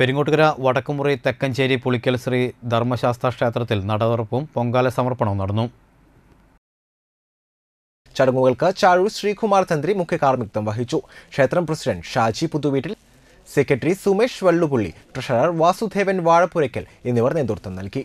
പെരിങ്ങോട്ടുകര വടക്കുമുറി തെക്കഞ്ചേരി പുളിക്കൽ ശ്രീ ധർമ്മശാസ്ത്ര ക്ഷേത്രത്തിൽ നടതുറപ്പും പൊങ്കാല സമർപ്പണവും നടന്നു ചടങ്ങുകൾക്ക് ചാഴൂർ ശ്രീകുമാർ തന്ത്രി മുഖ്യ വഹിച്ചു ക്ഷേത്രം president Shaji Puthuveettil secretary Sumesh Vallupulli treasurer Vasudevan Vazhappurakkal എന്നിവർ നേതൃത്വം നൽകി